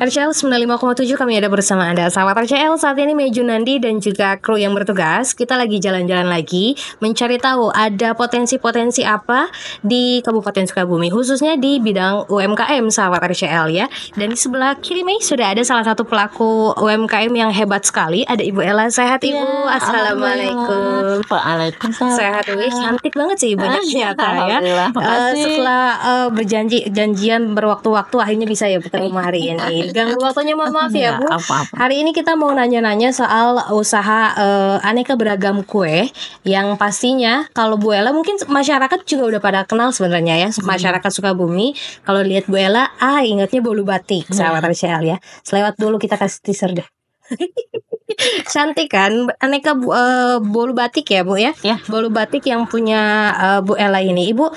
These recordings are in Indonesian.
RCL 95,7 kami ada bersama Anda Sahabat RCL saat ini Meju Nandi dan juga kru yang bertugas Kita lagi jalan-jalan lagi Mencari tahu ada potensi-potensi apa Di Kabupaten Sukabumi Khususnya di bidang UMKM Sahabat RCL ya Dan di sebelah kiri Mei sudah ada salah satu pelaku UMKM yang hebat sekali Ada Ibu Ella Sehat Ibu ya, Assalamualaikum Waalaikumsalam Sehat Ibu, cantik banget sih Ibu ah, ternyata ya uh, Setelah uh, berjanji janjian berwaktu-waktu Akhirnya bisa ya ketemu hari ini Ganggu waktunya mohon maaf ya Bu. Apa-apa. Hari ini kita mau nanya-nanya soal usaha uh, aneka beragam kue yang pastinya kalau Bu Ella mungkin masyarakat juga udah pada kenal sebenarnya ya mm-hmm. masyarakat suka bumi. Kalau lihat Bu Ella, ah ingatnya bolu batik iya. hari Rachel ya. Selewat dulu kita kasih teaser deh. Cantik kan aneka uh, bolu batik ya Bu ya. ya. Bolu batik yang punya uh, Bu Ella ini. Ibu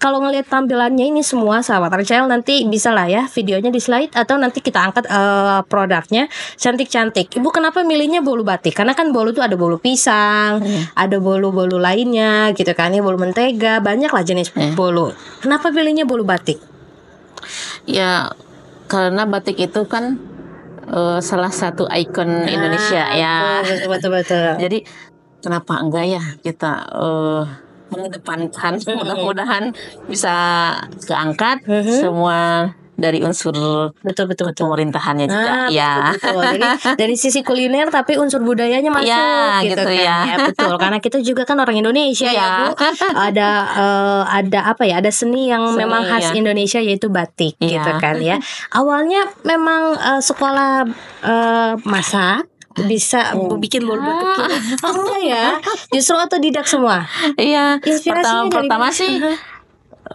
kalau ngelihat tampilannya ini semua sahabat Rachel nanti bisa lah ya videonya di slide atau nanti kita angkat uh, produknya cantik-cantik. Ibu kenapa milihnya bolu batik? Karena kan bolu tuh ada bolu pisang, hmm. ada bolu-bolu lainnya gitu kan ya bolu mentega, banyak lah jenis hmm. bolu. Kenapa pilihnya bolu batik? Ya karena batik itu kan uh, salah satu ikon nah, Indonesia ya. Betul betul. betul. Jadi kenapa enggak ya kita uh, mengedepankan mudah-mudahan bisa keangkat semua dari unsur betul betul, betul. pemerintahannya juga betul, ah, ya betul, betul. Jadi, dari sisi kuliner tapi unsur budayanya ya, masuk ya, gitu, gitu kan. ya. ya betul karena kita juga kan orang Indonesia ya, ya Bu ada uh, ada apa ya ada seni yang seni, memang khas ya. Indonesia yaitu batik gitu ya. gitu kan ya awalnya memang uh, sekolah uh, masak bisa oh. bikin lomba kecil, ah. enggak ya justru atau tidak semua iya Inspirasinya pertama, dari pertama sih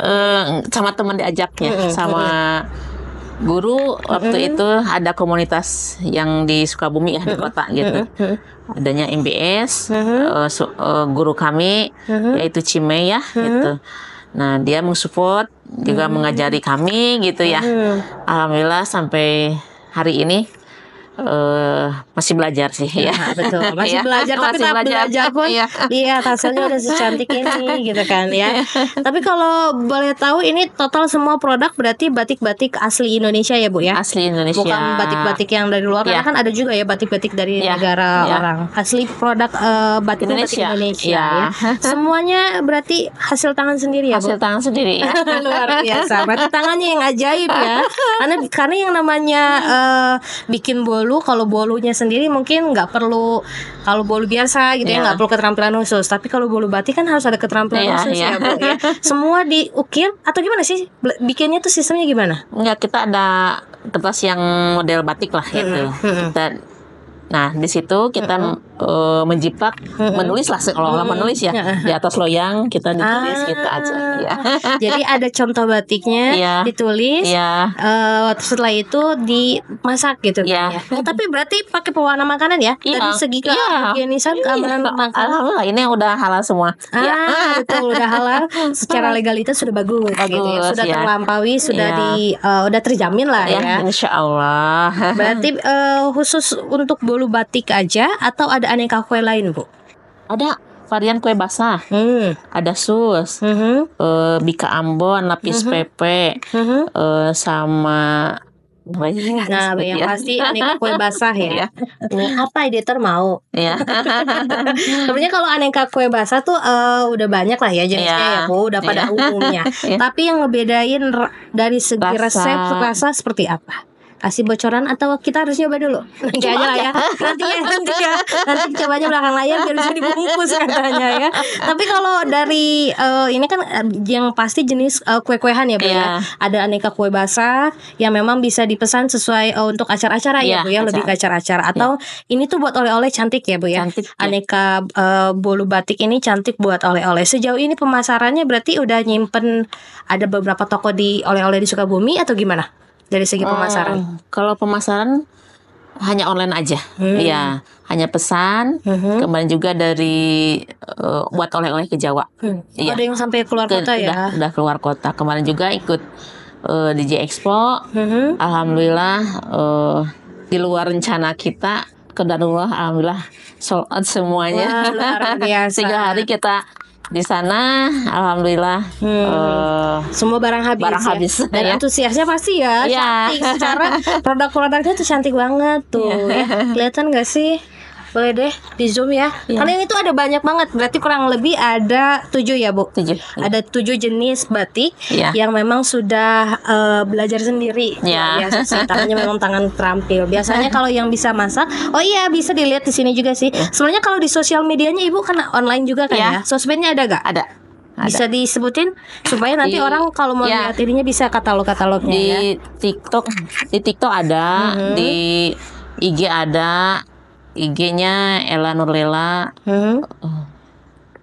uh, sama teman diajaknya uh -huh. sama guru waktu itu ada komunitas yang di Sukabumi ya di kota gitu Uh, adanya MBS uh, mm-hmm. eh, uh, su- uh, guru kami uh, yaitu Cime ya uh, gitu nah dia mengsupport juga uh, mengajari kami gitu ya Uh, alhamdulillah sampai hari ini Uh, masih belajar sih ya. ya betul. Masih iya. belajar tapi masih belajar. belajar pun iya. lihat hasilnya udah secantik ini gitu kan ya. Iya. tapi kalau boleh tahu ini total semua produk berarti batik-batik asli Indonesia ya, Bu ya? Asli Indonesia. Bukan batik-batik yang dari luar ya. karena iya. kan ada juga ya batik-batik dari ya. negara ya. orang. Asli produk uh, eh, batik Indonesia, batik Indonesia ya. ya. Semuanya berarti hasil tangan sendiri ya, Bu. Hasil tangan sendiri ya. luar biasa. Berarti tangannya yang ajaib ya. Karena karena yang namanya uh, bikin bolu bolu kalau bolunya sendiri mungkin nggak perlu kalau bolu biasa gitu yeah. ya iya. nggak perlu keterampilan khusus tapi kalau bolu batik kan harus ada keterampilan yeah, khusus yeah. ya iya. bu ya semua diukir atau gimana sih bikinnya tuh sistemnya gimana nggak kita ada kertas yang model batik lah gitu mm -hmm. kita nah di situ kita mm -hmm uh, eh, menjiplak menulis lah seolah-olah menulis ya di atas loyang kita ah. ditulis ah, kita gitu aja ya. jadi ada contoh batiknya ya, ditulis ya. Uh, setelah itu dimasak gitu ya. kan ya tapi berarti pakai pewarna makanan ya ya. dari segi ke yeah. Iya. higienisan ya, makanan Alhamdulillah ini udah halal semua ah ya. betul udah halal secara legalitas sudah bagus, bagus gitu ya sudah ya. terlampaui sudah ya. di uh, udah terjamin lah ya, ya Insya Allah berarti uh, khusus untuk bolu batik aja atau ada ada aneka kue lain, Bu? Ada varian kue basah, hmm. ada sus, -hmm. e, bika Ambon, lapis -hmm. pepek, -hmm. E, sama banyak nah yang pasti ya. aneka kue basah ya iya. apa editor mau ya sebenarnya kalau aneka kue basah tuh uh, udah banyak lah ya jenisnya ya, ya bu udah pada ya. umumnya iya. tapi yang ngebedain dari segi rasa. resep rasa seperti apa kasih bocoran atau kita harus nyoba dulu nanti aja lah ya nanti ya nanti ya nanti coba aja belakang layar biar bisa dibungkus katanya ya tapi kalau dari uh, ini kan eh, yang pasti jenis uh, kue-kuehan ya bu yeah. ya iya. ada aneka kue basah yang memang bisa dipesan sesuai uh, untuk acara-acara yeah, ya iya, bu ya acara. lebih ke acara-acara iya. atau yeah. ini tuh buat oleh-oleh cantik ya bu ya cantik, aneka uh, bolu batik ini cantik buat oleh-oleh sejauh ini pemasarannya berarti udah nyimpen ada beberapa toko di oleh-oleh di Sukabumi atau gimana? dari segi pemasaran? Uh, kalau pemasaran hanya online aja, hmm. ya hanya pesan. Hmm. Kemarin juga dari uh, buat oleh-oleh ke Jawa. Hmm. Ya. Ada yang sampai keluar ke, kota ya? Udah, udah keluar kota. Kemarin juga ikut uh, eh, DJ Expo. Hmm. Alhamdulillah uh, di luar rencana kita kedarullah alhamdulillah sold out semuanya. Wah, luar biasa. Tiga hari kita di sana alhamdulillah hmm. uh, semua barang habis barang ya? habis dan ya. antusiasnya pasti ya yeah. cantik secara produk-produknya tuh cantik banget tuh yeah. ya. Iya. kelihatan gak sih boleh deh di zoom ya. ya. Karena tuh ada banyak banget. Berarti kurang lebih ada tujuh ya bu. Tujuh. Ada tujuh jenis batik ya. yang memang sudah uh, belajar sendiri. Ya. ya tangannya memang tangan terampil. Biasanya kalau yang bisa masak, oh iya bisa dilihat di sini juga sih. Ya. Sebenarnya kalau di sosial medianya ibu kena online juga kan ya? ya? Sosmednya ada gak? Ada. Ada. bisa disebutin supaya nanti di, orang kalau mau ya. lihat ininya bisa katalog-katalognya di ya. TikTok di TikTok ada mm -hmm. di IG ada IG-nya Ella Nurlela. Hmm. Uh,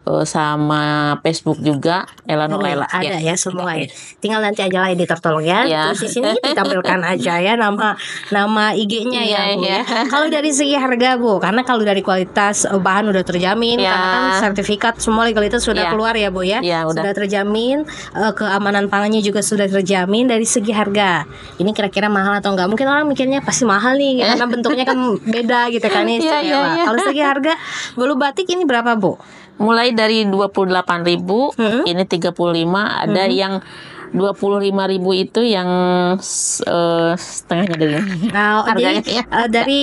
uh, sama Facebook juga Ela hmm, Nulela. Oh, ada ya, ya semua ya. Tinggal nanti aja lah editor tolong ya. ya. Terus di sini ditampilkan aja ya nama nama IG-nya ya, ya Bu. Iya. Ya. Kalau dari segi harga Bu, karena kalau dari kualitas eh, bahan udah terjamin ya. karena kan sertifikat semua legalitas sudah ya. keluar ya Bu ya. ya udah. Sudah terjamin uh, keamanan pangannya juga sudah terjamin dari segi harga. Ini kira-kira mahal atau enggak? Mungkin orang mikirnya pasti mahal nih karena bentuknya kan beda gitu kan ya. ya, ya, ya. Kalau segi harga bulu batik ini berapa Bu? mulai dari 28.000 hmm? ini 35 ada hmm. yang 25.000 itu yang uh, setengahnya nah, ya. eh, dari nah, eh, harganya di, ya. Uh, dari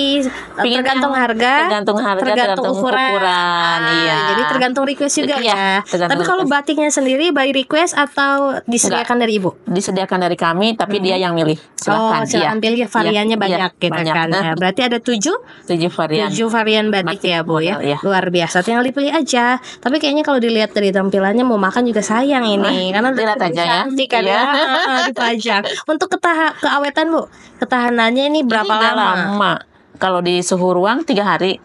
Pingin tergantung yang, harga tergantung harga tergantung, tergantung ukuran, ukuran ah, iya. jadi tergantung request juga iya, ya tapi kalau batiknya sendiri by request atau disediakan Enggak. dari ibu disediakan dari kami tapi hmm. dia yang milih silahkan oh iya. silahkan ya. pilih iya, variannya ya, banyak ya, gitu banyak. kan nah, ya. berarti ada tujuh tujuh varian tujuh varian batik, batik ya bu ya ya luar biasa tinggal dipilih aja tapi kayaknya kalau dilihat dari tampilannya mau makan juga sayang ini nah, karena dilihat aja ya cantik kan kan ya. ya. dipajang. Untuk ketah keawetan Bu, ketahanannya ini berapa ini lama? lama? Kalau di suhu ruang tiga hari,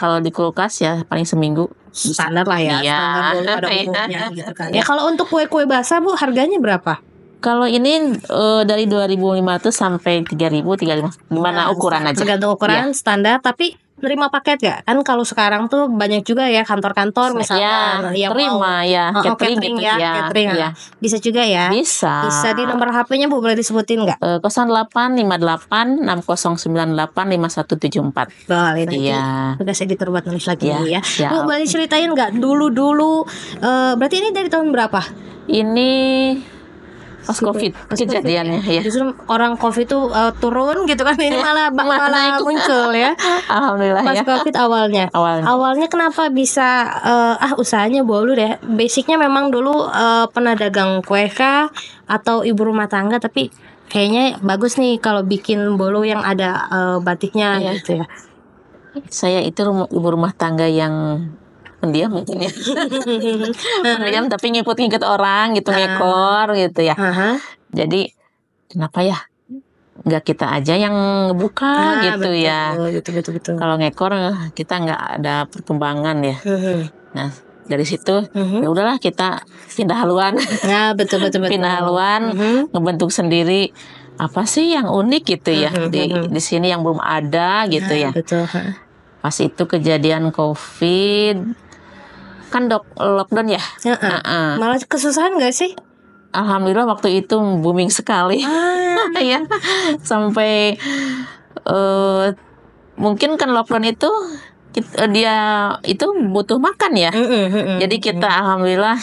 kalau di kulkas ya paling seminggu. Standar lah ya. Iya. umumnya, gitu kan. Ya. Iya. ya kalau untuk kue-kue basah Bu, harganya berapa? Kalau ini uh, dari 2.500 sampai 3.000, 3.500. Gimana nah, ukuran aja? Tergantung ukuran ya. standar, tapi nerima paket ya Kan kalau sekarang tuh banyak juga ya kantor-kantor misalnya yang terima mau, ya, oh, catering, catering gitu, ya, ya, catering ya. Bisa juga ya? Bisa. Bisa di nomor HP-nya Bu boleh disebutin nggak? Uh, 0858 6098 5174. Boleh nanti. Iya. Tugas editor buat nulis lagi ya. ya. ya. Bu boleh ceritain nggak dulu-dulu uh, berarti ini dari tahun berapa? Ini pas covid covid kejadiannya COVID, ya. Iya. justru orang covid tuh uh, turun gitu kan ini malah malah, malah muncul ya alhamdulillah pas ya. covid awalnya. awalnya awalnya kenapa bisa uh, ah usahanya bolu deh basicnya memang dulu uh, pernah dagang kue kah atau ibu rumah tangga tapi kayaknya bagus nih kalau bikin bolu yang ada uh, batiknya iya. gitu ya saya itu rumah, ibu rumah tangga yang pendiam mungkin ya pendiam tapi ngikut-ngikut orang gitu ngekor gitu ya uh-huh. jadi kenapa ya nggak kita aja yang buka ah, gitu betul, ya betul betul gitu, betul gitu, gitu. kalau ngekor eh, kita nggak ada perkembangan ya uh-huh. nah dari situ uh-huh. ya udahlah kita pindah haluan nah betul betul, betul. pindah haluan uh-huh. ngebentuk sendiri apa sih yang unik gitu ya uh-huh, di di sini yang belum ada gitu uh, ya betul pas itu kejadian covid kan dok lockdown ya uh -uh. Uh -uh. malah kesusahan gak sih alhamdulillah waktu itu booming sekali ah. Iya. ya sampai uh, mungkin kan lockdown itu kita, eh, dia itu butuh makan ya. -uh, uh -uh. Jadi kita alhamdulillah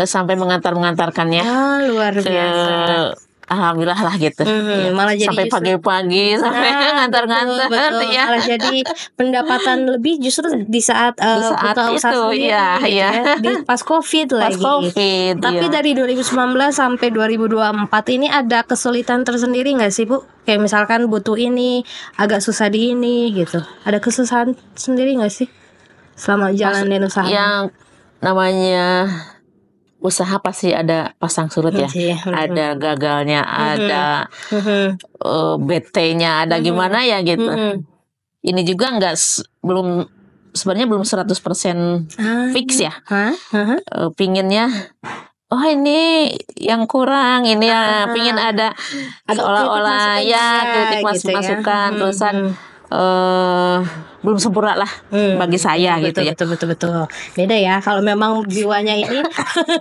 eh, sampai mengantar mengantarkannya. Ah, luar biasa. Ke, alhamdulillah lah gitu. Mm-hmm. Ya, malah jadi sampai pagi-pagi ah, sampai ngantar-ngantar betul, betul. ya. Malah jadi pendapatan lebih justru di saat uh, di eh, saat itu ya, gitu ya. ya. Di, pas Covid pas lagi. COVID, Tapi iya. dari 2019 sampai 2024 ini ada kesulitan tersendiri nggak sih, Bu? Kayak misalkan butuh ini, agak susah di ini gitu. Ada kesusahan sendiri nggak sih? Selama jalanin usaha. Yang namanya usaha pasti ada pasang surut ya, iya, ada gagalnya, ada uh, eh, BT-nya, ada gimana ya gitu. Ini juga nggak belum sebenarnya belum 100% ah, fix ya. Huh? Uh, eh, pinginnya oh ini yang kurang ini ya ah, ah. pingin ada ada olah olah ya kritik mas gitu ya. masukan ya. terusan hmm uh, belum sempurna lah hmm, bagi saya betul, gitu ya. Betul betul betul. Beda ya kalau memang jiwanya ini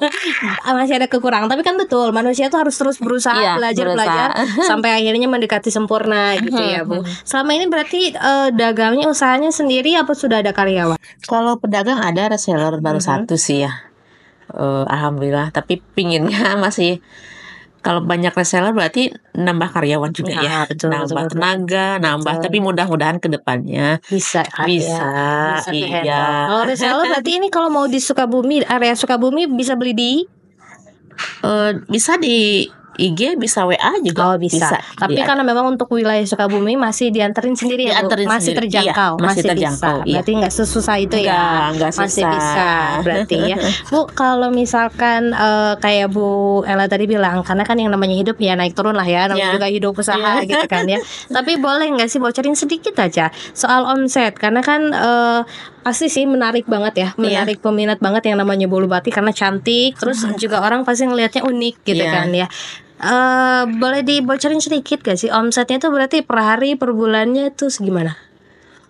masih ada kekurangan tapi kan betul manusia itu harus terus berusaha iya, belajar berusaha. belajar sampai akhirnya mendekati sempurna gitu hmm, ya, Bu. Hmm. Selama ini berarti uh, dagangnya usahanya sendiri apa sudah ada karyawan? Kalau pedagang ada reseller baru hmm. satu sih ya. Uh, alhamdulillah tapi pinginnya masih kalau banyak reseller berarti nambah karyawan juga ya, ya, betul, nambah betul, tenaga, betul. nambah. Betul. Tapi mudah-mudahan kedepannya ya. bisa, bisa, bisa iya. Kalau reseller berarti ini kalau mau di Sukabumi, area Sukabumi bisa beli di uh, bisa di IG bisa WA juga. Oh bisa. bisa. Tapi iya. karena memang untuk wilayah Sukabumi masih dianterin sendiri ya, masih sendiri. terjangkau, iya, masih, terjangkau. Bisa. Iya. Berarti nggak sesusah itu enggak, ya. Enggak susah. Masih bisa berarti ya. Bu kalau misalkan uh, kayak Bu Ella tadi bilang karena kan yang namanya hidup ya naik turun lah ya, namanya yeah. juga hidup usaha yeah. gitu kan ya. Tapi boleh nggak sih bocorin sedikit aja soal omset karena kan uh, pasti sih menarik banget ya iya. menarik peminat banget yang namanya bulu batik karena cantik terus juga orang pasti ngelihatnya unik gitu yeah. kan ya uh, boleh dibocorin sedikit gak sih omsetnya tuh berarti per hari per bulannya tuh segimana?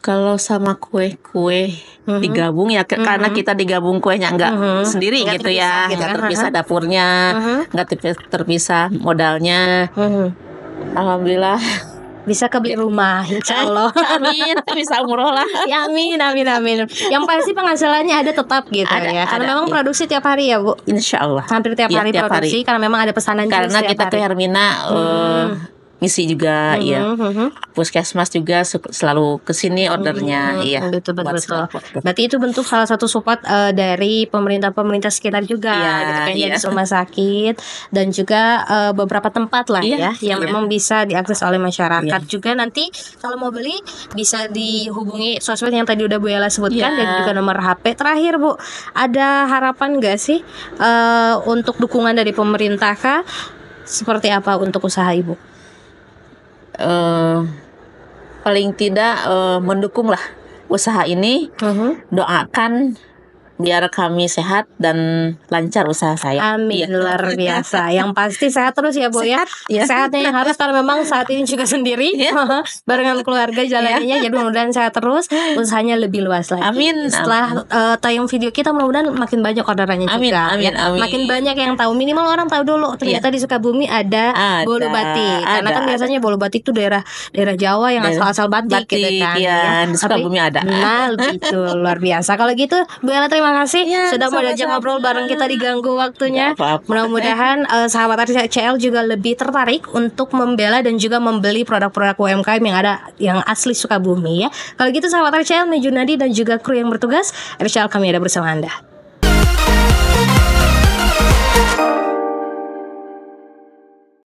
Kalau sama kue-kue mm-hmm. digabung ya mm-hmm. karena kita digabung kuenya nggak mm-hmm. sendiri gak gitu, ya. gitu ya, nggak gitu. terpisah mm-hmm. dapurnya, mm-hmm. nggak mm-hmm. terpisah modalnya. Mm-hmm. Alhamdulillah bisa kebeli rumah insya eh, Allah amin bisa umroh lah ya, amin amin amin yang pasti penghasilannya ada tetap gitu ada, ya karena ada, memang ya. produksi tiap hari ya bu insya Allah hampir tiap ya, hari tiap produksi hari. karena memang ada pesanan karena kita hari. tuh Hermina eh, hmm. uh, misi juga mm -hmm, ya puskesmas juga selalu kesini mm-hmm, ordernya mm -hmm, iya betul betul, betul. berarti itu bentuk salah satu support uh, dari pemerintah pemerintah sekitar juga ya, gitu kan ya. di iya. rumah sakit dan juga uh, beberapa tempat lah ya, ya yang yeah. memang bisa diakses oleh masyarakat yeah. juga nanti kalau mau beli bisa dihubungi sosmed yang tadi udah Bu Yala sebutkan ya. dan juga nomor HP terakhir Bu ada harapan gak sih uh, untuk dukungan dari pemerintah kah seperti apa untuk usaha ibu? uh, paling tidak uh, mendukung lah usaha ini, uh -huh. doakan biar kami sehat dan lancar usaha saya. Amin, ya. luar biasa. Yang pasti sehat terus ya Bu ya. sehat, ya. Sehatnya yang harus karena memang saat ini juga sendiri ya. barengan keluarga jalannya iya. jadi mudah-mudahan sehat terus, usahanya lebih luas lagi. Amin. Setelah amin. Uh, tayang video kita mudah-mudahan makin banyak orderannya juga. Amin, amin, ya. amin. Makin banyak yang tahu minimal orang tahu dulu ternyata iya. di Sukabumi ada, ada bolu batik. Ada. Karena kan biasanya bolu batik itu daerah daerah Jawa yang asal-asal batik, gitu batik gitu kan. Iya, ya. di Sukabumi Tapi, ada. Nah, gitu luar biasa. Kalau gitu Bu Ella terima terima kasih ya, sudah mau diajak ngobrol bareng kita diganggu waktunya. Mudah-mudahan uh, sahabat artis CL juga lebih tertarik untuk membela dan juga membeli produk-produk UMKM yang ada yang asli Sukabumi ya. Kalau gitu sahabat CL, Mejunadi dan juga kru yang bertugas, RCL kami ada bersama Anda.